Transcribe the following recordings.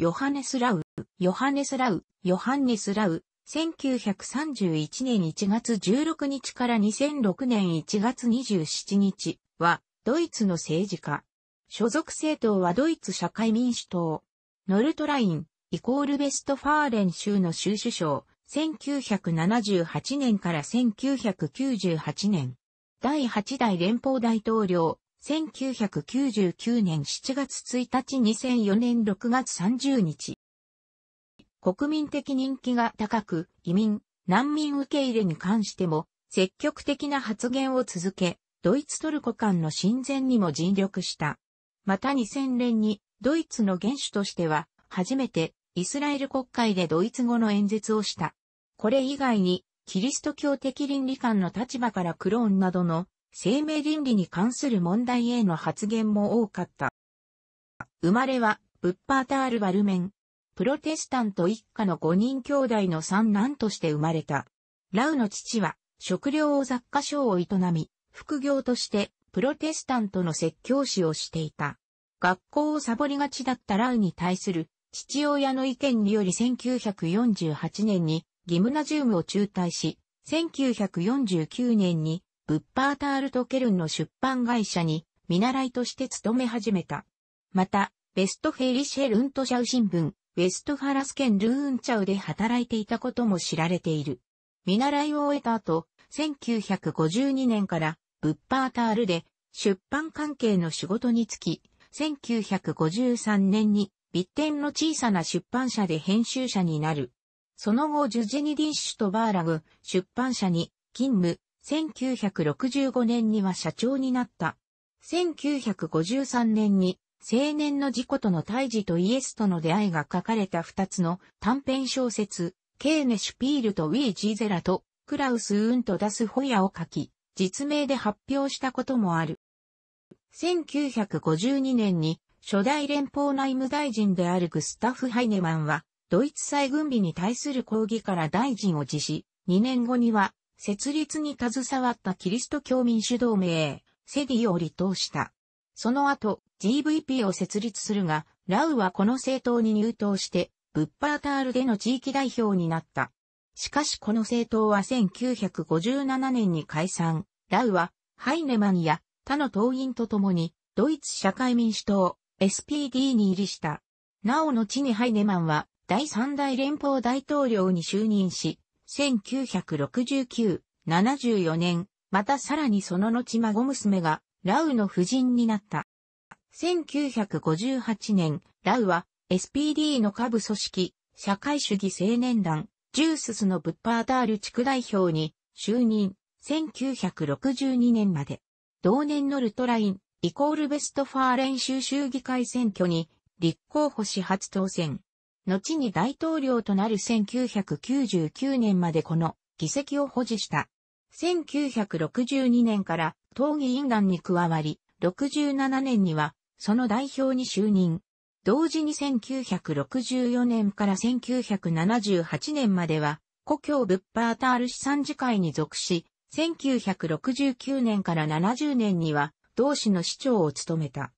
ヨハネス・ラウ、ヨハネス・ラウ、ヨハンネス・ラウ、1931年1月16日から2006年1月27日は、ドイツの政治家。所属政党はドイツ社会民主党。ノルトライン、イコールベストファーレン州の州首相、1978年から1998年。第8代連邦大統領、1999年7月1日2004年6月30日。国民的人気が高く、移民、難民受け入れに関しても、積極的な発言を続け、ドイツトルコ間の親善にも尽力した。また2000年に、ドイツの元首としては、初めて、イスラエル国会でドイツ語の演説をした。これ以外に、キリスト教的倫理観の立場からクローンなどの生命倫理に関する問題への発言も多かった。生まれは、ブッパータール・バルメン。プロテスタント一家の5人兄弟の三男として生まれた。ラウの父は、食料を雑貨商を営み、副業としてプロテスタントの説教師をしていた。学校をサボりがちだったラウに対する父親の意見により1948年にギムナジウムを中退し、1949年にブッパータールト・ケルンの出版会社に見習いとして勤め始めた。また、ベストフェリシェ・ルントシャウ新聞、ウェストハラス県ルーンチャウで働いていたことも知られている。見習いを終えた後、1952年からブッパータールで出版関係の仕事に就き、1953年にビッテンの小さな出版社で編集者になる。その後ジュジェニディッシュとバーラグ出版社に勤務、1965年には社長になった。1953年に青年の事故との退治とイエスとの出会いが書かれた二つの短編小説、ケーネ・シュピールとウィー・ジーゼラとクラウス・ウンとダス・ホヤを書き、実名で発表したこともある。1952年に初代連邦内務大臣であるグスタフ・ハイネマンは、ドイツ再軍備に対する抗議から大臣を辞し、2年後には設立に携わったキリスト教民主同盟、セディを離党した。その後、GVP を設立するが、ラウはこの政党に入党して、ブッパータールでの地域代表になった。しかしこの政党は1957年に解散。ラウは、ハイネマンや他の党員と共に、ドイツ社会民主党、SPD に入りした。なお後にハイネマンは、第三代連邦大統領に就任し、1969、74年、またさらにその後孫娘が、ラウの夫人になった。1958年、ラウは SPD の下部組織、社会主義青年団、ジューススのブッパーダール地区代表に就任、1962年まで、同年のルトライン、イコールベストファー練習衆議会選挙に立候補し初当選。後に大統領となる1999年までこの議席を保持した。1962年から党議員団に加わり、67年にはその代表に就任。同時に1964年から1978年までは、故郷ブッパータール市参事会に属し、1969年から70年には、同市の市長を務めた。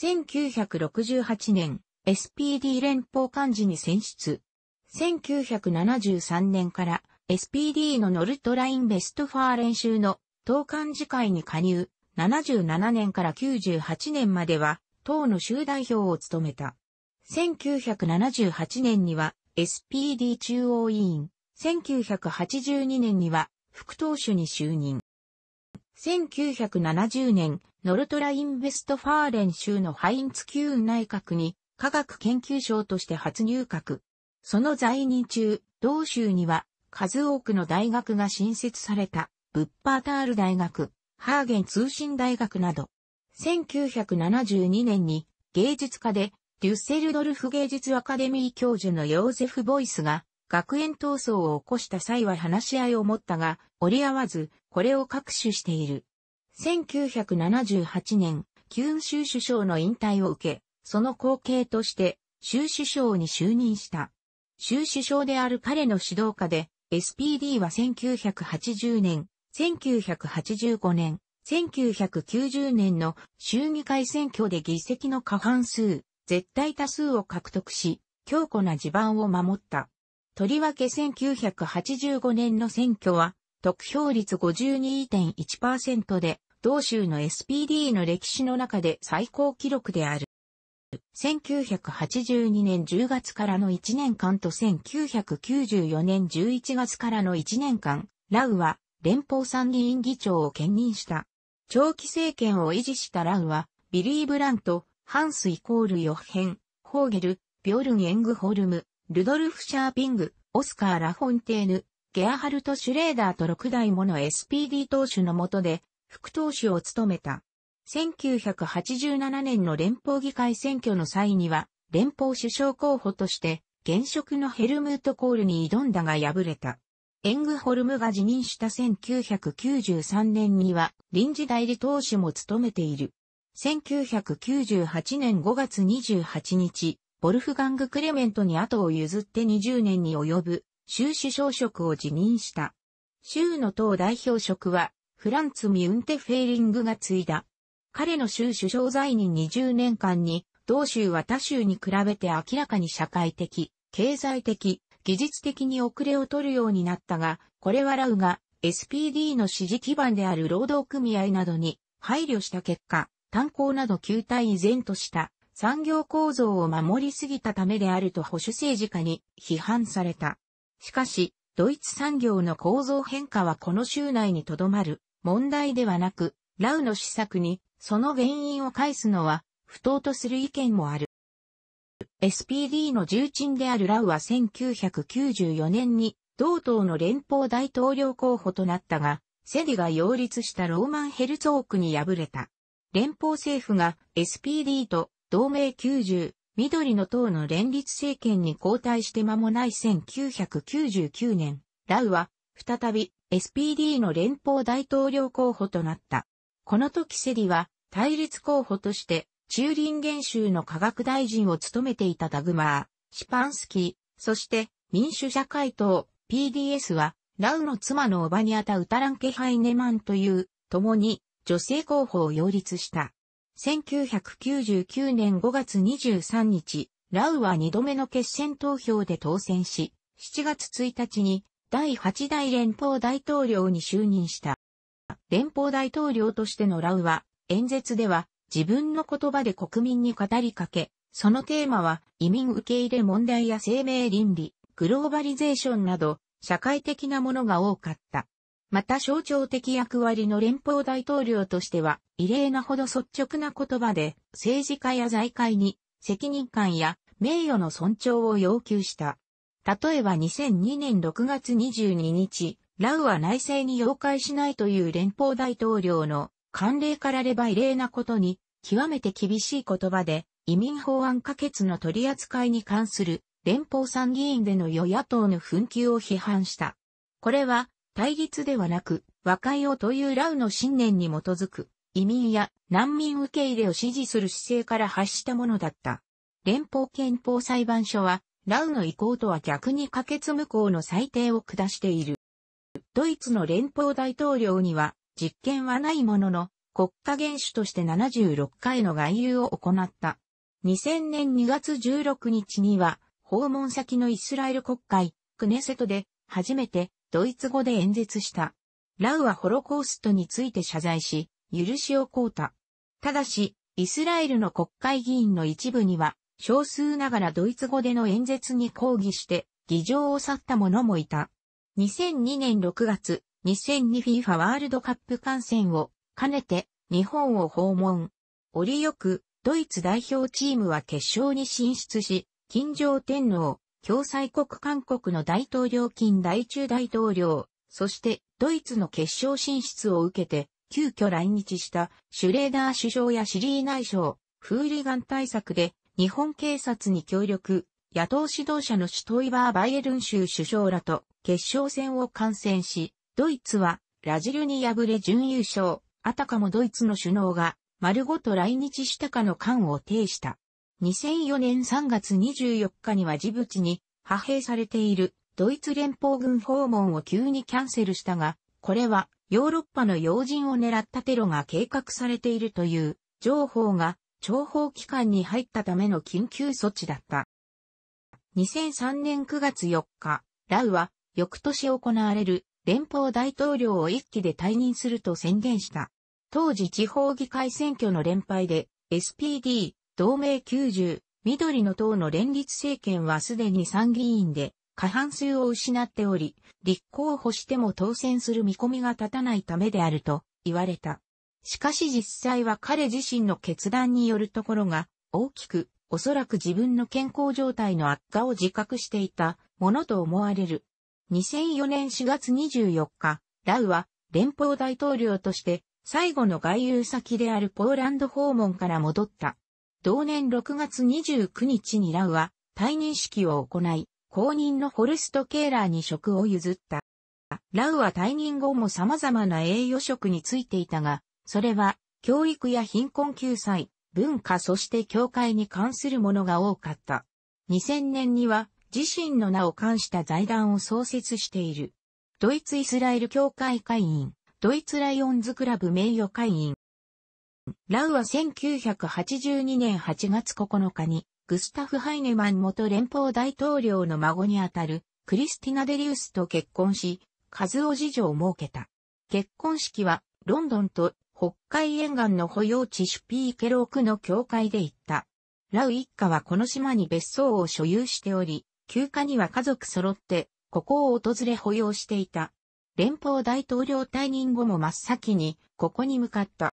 1968年、SPD 連邦幹事に選出。1973年から SPD のノルトラインベストファー練習の党幹事会に加入。77年から98年までは党の州代表を務めた。1978年には SPD 中央委員。1982年には副党首に就任。1970年、ノルトラインベストファーレン州のハインツ級内閣に科学研究賞として初入閣。その在任中、同州には数多くの大学が新設された、ブッパータール大学、ハーゲン通信大学など、1972年に芸術家でデュッセルドルフ芸術アカデミー教授のヨーゼフ・ボイスが学園闘争を起こした際は話し合いを持ったが折り合わずこれを各種している。1978年、キュン州首相の引退を受け、その後継として、州首相に就任した。州首相である彼の指導下で、SPD は1980年、1985年、1990年の州議会選挙で議席の過半数、絶対多数を獲得し、強固な地盤を守った。とりわけ1985年の選挙は、得票率52.1%で、同州の SPD の歴史の中で最高記録である。1982年10月からの1年間と1994年11月からの1年間、ラウは連邦参議院議長を兼任した。長期政権を維持したラウは、ビリー・ブラント、ハンス・イコール・ヨッヘン、ホーゲル、ビョルン・エングホルム、ルドルフ・シャーピング、オスカー・ラフォンテーヌ、ゲアハルト・シュレーダーと6代もの SPD 党首の下で、副党首を務めた。1987年の連邦議会選挙の際には、連邦首相候補として、現職のヘルムート・コールに挑んだが敗れた。エングホルムが辞任した1993年には臨時代理党首も務めている。1998年5月28日、ボルフガング・クレメントに後を譲って20年に及ぶ州首相職を辞任した。州の党代表職はフランツ・ミュンテ・フェーリングが継いだ。彼の州首相在任20年間に、同州は他州に比べて明らかに社会的、経済的、技術的に遅れを取るようになったが、これはラウが SPD の支持基盤である労働組合などに配慮した結果、炭鉱など旧態依然とした産業構造を守りすぎたためであると保守政治家に批判された。しかし、ドイツ産業の構造変化はこの州内にとどまる問題ではなく、ラウの施策にその原因を返すのは不当とする意見もある。SPD の重鎮であるラウは1994年に同党の連邦大統領候補となったが、セディが擁立したローマンヘルツォークに敗れた。連邦政府が SPD と同盟90、緑の党の連立政権に交代して間もない1999年、ラウは再び SPD の連邦大統領候補となった。この時セリは対立候補としてチューリンゲン州の科学大臣を務めていたダグマー、シパンスキー、そして民主社会党 PDS はラウの妻のおばにあたウタランケハイネマンという共に女性候補を擁立した。1999年5月23日、ラウは2度目の決選投票で当選し、7月1日に第8代連邦大統領に就任した。連邦大統領としてのラウは、演説では自分の言葉で国民に語りかけ、そのテーマは移民受け入れ問題や生命倫理、グローバリゼーションなど社会的なものが多かった。また象徴的役割の連邦大統領としては異例なほど率直な言葉で政治家や財界に責任感や名誉の尊重を要求した。例えば2002年6月22日、ラウは内政に要介しないという連邦大統領の慣例かられば異例なことに、極めて厳しい言葉で、移民法案可決の取り扱いに関する連邦参議院での与野党の紛糾を批判した。これは対立ではなく和解をというラウの信念に基づく移民や難民受け入れを支持する姿勢から発したものだった。連邦憲法裁判所はラウの意向とは逆に可決無効の裁定を下している。ドイツの連邦大統領には実権はないものの国家元首として76回の外遊を行った。2000年2月16日には訪問先のイスラエル国会クネセトで初めてドイツ語で演説した。ラウはホロコーストについて謝罪し、許しを請うた。ただし、イスラエルの国会議員の一部には、少数ながらドイツ語での演説に抗議して、議場を去った者もいた。2002年6月、2002FIFA ワールドカップ観戦を兼ねて日本を訪問。折よく、ドイツ代表チームは決勝に進出し、金城天皇、共済国韓国の大統領金大中大統領、そしてドイツの決勝進出を受けて、急遽来日したシュレーダー首相やシリー内相、フーリガン対策で日本警察に協力、野党指導者のシュトイバー・バイエルン州首相らと決勝戦を観戦し、ドイツはラジルに敗れ準優勝、あたかもドイツの首脳が丸ごと来日したかの感を呈した。2004年3月24日にはジブチに派兵されているドイツ連邦軍訪問を急にキャンセルしたが、これはヨーロッパの要人を狙ったテロが計画されているという情報が諜報機関に入ったための緊急措置だった。2003年9月4日、ラウは翌年行われる連邦大統領を一期で退任すると宣言した。当時地方議会選挙の連敗で SPD 同盟90緑の党の連立政権はすでに参議院で過半数を失っており、立候補しても当選する見込みが立たないためであると言われた。しかし実際は彼自身の決断によるところが大きく、おそらく自分の健康状態の悪化を自覚していたものと思われる。2004年4月24日、ラウは連邦大統領として最後の外遊先であるポーランド訪問から戻った。同年6月29日にラウは退任式を行い、後任のホルスト・ケーラーに職を譲った。ラウは退任後も様々な栄誉職についていたが、それは教育や貧困救済、文化そして教会に関するものが多かった。2000年には自身の名を冠した財団を創設している。ドイツイスラエル協会会員、ドイツライオンズクラブ名誉会員。ラウは1982年8月9日に、グスタフ・ハイネマン元連邦大統領の孫にあたる、クリスティナ・デリウスと結婚し、ズオ事情を設けた。結婚式は、ロンドンと北海沿岸の保養地シュピーケロークの教会で行った。ラウ一家はこの島に別荘を所有しており、休暇には家族揃って、ここを訪れ保養していた。連邦大統領退任後も真っ先に、ここに向かった。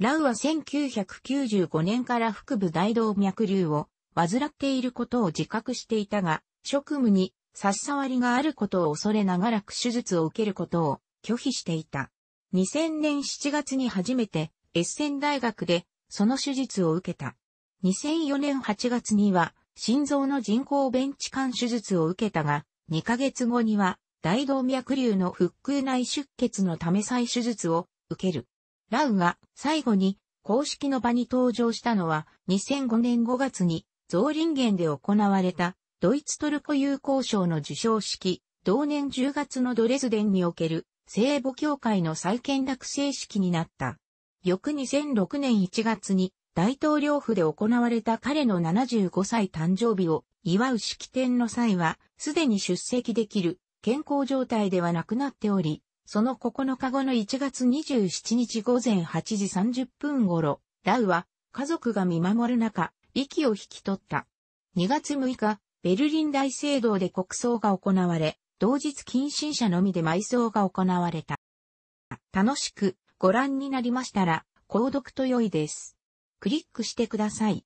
ラウは1995年から腹部大動脈瘤を患っていることを自覚していたが、職務に差し障りがあることを恐れながらく手術を受けることを拒否していた。2000年7月に初めてエッセン大学でその手術を受けた。2004年8月には心臓の人工ベンチ管手術を受けたが、2ヶ月後には大動脈瘤の腹腔内出血のため再手術を受ける。ラウが最後に公式の場に登場したのは2005年5月にゾーリンゲンで行われたドイツトルコ友好賞の受賞式、同年10月のドレスデンにおける聖母教会の再建落成式になった。翌2006年1月に大統領府で行われた彼の75歳誕生日を祝う式典の際は、すでに出席できる健康状態ではなくなっており、その9日後の1月27日午前8時30分頃、ダウは家族が見守る中、息を引き取った。2月6日、ベルリン大聖堂で国葬が行われ、同日近親者のみで埋葬が行われた。楽しくご覧になりましたら、購読と良いです。クリックしてください。